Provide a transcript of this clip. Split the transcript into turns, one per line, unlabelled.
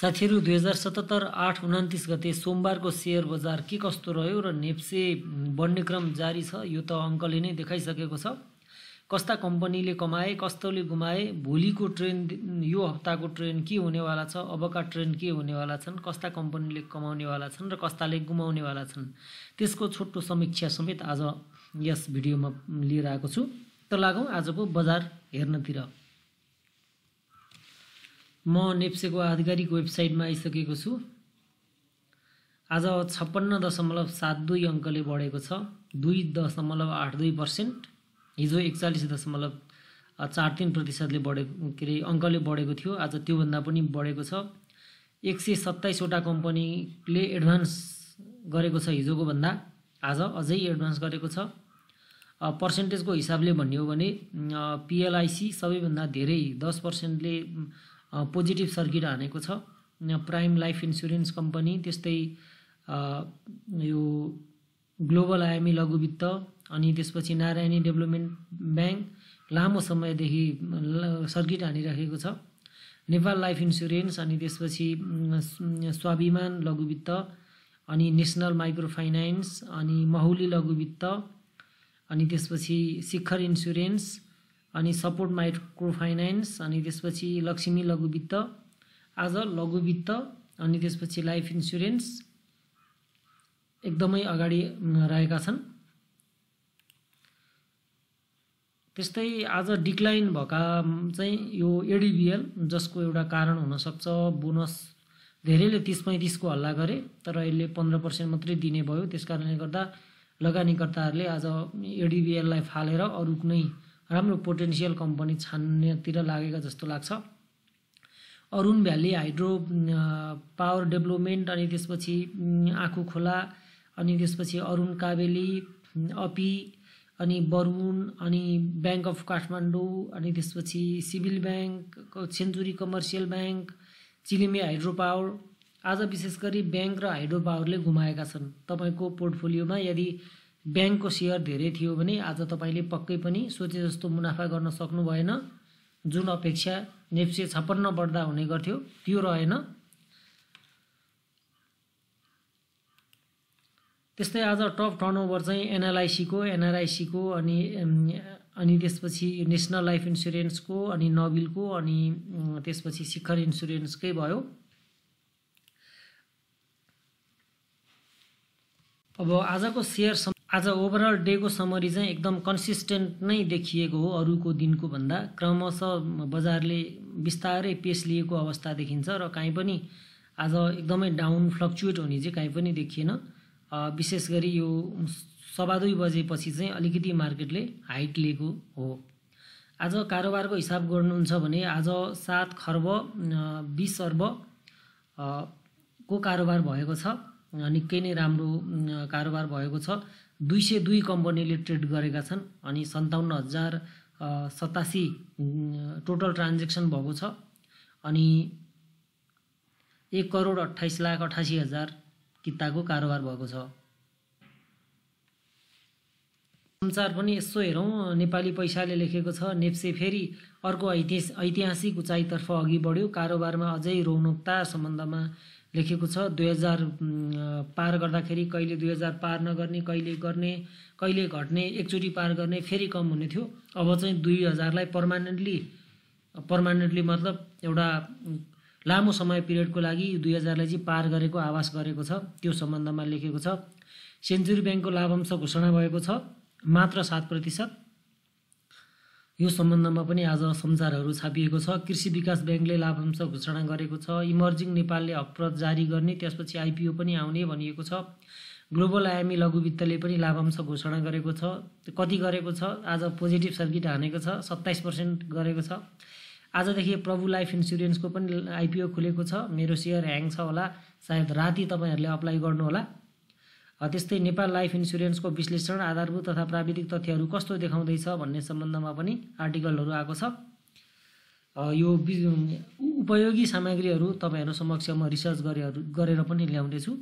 साथीहरू दुई हजार सतहत्तर आठ उन्तिस गते सोमबारको सेयर बजार के कस्तो रह्यो र नेप्से बढ्ने क्रम जारी छ यो त अङ्कले नै देखाइसकेको छ कस्ता कम्पनीले कमाए कस्तोले गुमाए भोलिको ट्रेन यो हप्ताको ट्रेन के हुनेवाला छ अबका ट्रेन के हुनेवाला छन् कस्ता कम्पनीले कमाउनेवाला छन् र कस्ताले गुमाउनेवाला छन् त्यसको छोटो समीक्षा समेत आज यस भिडियोमा लिएर आएको छु त लागौँ आजको बजार हेर्नतिर म नेप्सेको आधिकारिक वेबसाइटमा आइसकेको छु आज छप्पन्न दशमलव सात दुई अङ्कले बढेको छ दुई दशमलव आठ दुई पर्सेन्ट हिजो एकचालिस दशमलव चार तिन प्रतिशतले बढेको के अरे अङ्कले बढेको थियो आज त्योभन्दा पनि बढेको छ एक सय सत्ताइसवटा कम्पनीले एडभान्स गरेको छ हिजोको भन्दा आज अझै एडभान्स गरेको छ पर्सेन्टेजको हिसाबले भन्ने हो भने पिएलआइसी सबैभन्दा धेरै दस पर्सेन्टले पोजिटिभ सर्किट हानेको छ प्राइम लाइफ इन्सुरेन्स कम्पनी त्यस्तै यो ग्लोबल आयामी लघुवित्त अनि त्यसपछि नारायणी डेभलपमेन्ट ब्याङ्क लामो समयदेखि सर्किट हानिराखेको छ नेपाल लाइफ इन्सुरेन्स अनि त्यसपछि स्वाभिमान लघुवित्त अनि नेसनल माइक्रो फाइनेन्स अनि महुली लघुवित्त अनि त्यसपछि शिखर इन्सुरेन्स अनि सपोर्ट माइक्रो फाइनेन्स अनि त्यसपछि लक्ष्मी लघुवित्त आज लघुवित्त अनि त्यसपछि लाइफ इन्सुरेन्स एकदमै अगाडि रहेका छन् त्यस्तै आज डिक्लाइन भएका चाहिँ यो एडिबिएल जसको एउटा कारण हुनसक्छ बोनस धेरैले तिस पैँतिसको हल्ला गरे तर यसले पन्ध्र पर्सेन्ट मात्रै दिने भयो त्यस कारणले गर्दा लगानीकर्ताहरूले आज एडिबिएललाई फालेर अरू कुनै राम्रो पोटेन्सियल कम्पनी छान्नेतिर लागेको जस्तो लाग्छ Arun valley hydro power development अनि त्यसपछि आँखु खोला अनि त्यसपछि अरुण काबेली अपी अनि बरुण अनि ब्याङ्क अफ काठमाडौँ अनि त्यसपछि civil bank century commercial bank Chilime hydro power आज विशेष गरी ब्याङ्क र हाइड्रो पावरले घुमाएका छन् तपाईँको पोर्टफोलियोमा यदि ब्याङ्कको सेयर धेरै थियो भने आज तपाईँले पक्कै पनि सोचे जस्तो मुनाफा गर्न सक्नु भएन जुन अपेक्षा नेप्से छप्पन्न बढ्दा हुने गर्थ्यो त्यो रहेन त्यस्तै आज टप टर्न ओभर चाहिँ एनआरआइसीको एनआरआइसीको अनि अनि त्यसपछि नेसनल लाइफ इन्सुरेन्सको अनि नबिलको अनि त्यसपछि शिखर इन्सुरेन्सकै भयो अब आजको सेयर आज ओभरअल डेको समरी चाहिँ एकदम कन्सिस्टेन्ट नै देखिएको हो अरूको दिनको भन्दा क्रमशः बजारले बिस्तारै पेस लिएको अवस्था देखिन्छ र काहीँ पनि आज एकदमै डाउन फ्लक्चुएट हुने चाहिँ काहीँ पनि देखिएन विशेष गरी यो सवा दुई बजेपछि चाहिँ अलिकति मार्केटले हाइट लिएको हो आज कारोबारको हिसाब गर्नुहुन्छ भने आज सात खर्ब बिस अर्ब को कारोबार भएको छ निकै नै राम्रो कारोबार भएको छ दुई सय दुई कम्पनीले ट्रेड गरेका छन् अनि सन्ताउन्न हजार सतासी टोटल ट्रान्जेक्सन भएको छ अनि एक करोड अठाइस लाख अठासी हजार किताको कारोबार भएको छ संसार पनि यसो हेरौँ नेपाली पैसाले लेखेको छ नेप्से फेरि अर्को ऐतिहासिक उचाइतर्फ अघि बढ्यो कारोबारमा अझै रौनकता सम्बन्धमा लेखेको छ दुई हजार पार गर्दाखेरि कहिले दुई हजार पार नगर्ने कहिले गर्ने कहिले घट्ने एकचोटि पार गर्ने फेरि कम हुने थियो अब चाहिँ दुई हजारलाई पर्मानेन्टली पर्मानेन्टली मतलब एउटा लामो समय पिरियडको लागि दुई हजारलाई चाहिँ पार गरेको आवास गरेको छ त्यो सम्बन्धमा लेखेको छ सेन्चुरी ब्याङ्कको लाभांश घोषणा भएको छ मात्र सात प्रतिशत यो सम्बन्धमा पनि आज समाचारहरू छापिएको छ कृषि विकास ब्याङ्कले लाभांश घोषणा गरेको छ इमर्जिङ नेपालले हकप्रत जारी गर्ने त्यसपछि आइपिओ पनि आउने भनिएको छ ग्लोबल आयामी वित्तले पनि लाभांश घोषणा गरेको छ कति गरेको छ आज पोजिटिभ सर्किट हानेको छ सत्ताइस पर्सेन्ट गरेको छ आजदेखि प्रभु लाइफ इन्सुरेन्सको पनि आइपिओ खुलेको छ मेरो सेयर ह्याङ छ होला सायद राति तपाईँहरूले अप्लाई गर्नुहोला त्यस्तै नेपाल लाइफ इन्सुरेन्सको विश्लेषण आधारभूत तथा प्राविधिक तथ्यहरू कस्तो देखाउँदैछ भन्ने सम्बन्धमा पनि आर्टिकलहरू आएको छ यो उपयोगी सामग्रीहरू तपाईँहरू समक्ष म रिसर्च गरेर गरेर पनि ल्याउँदैछु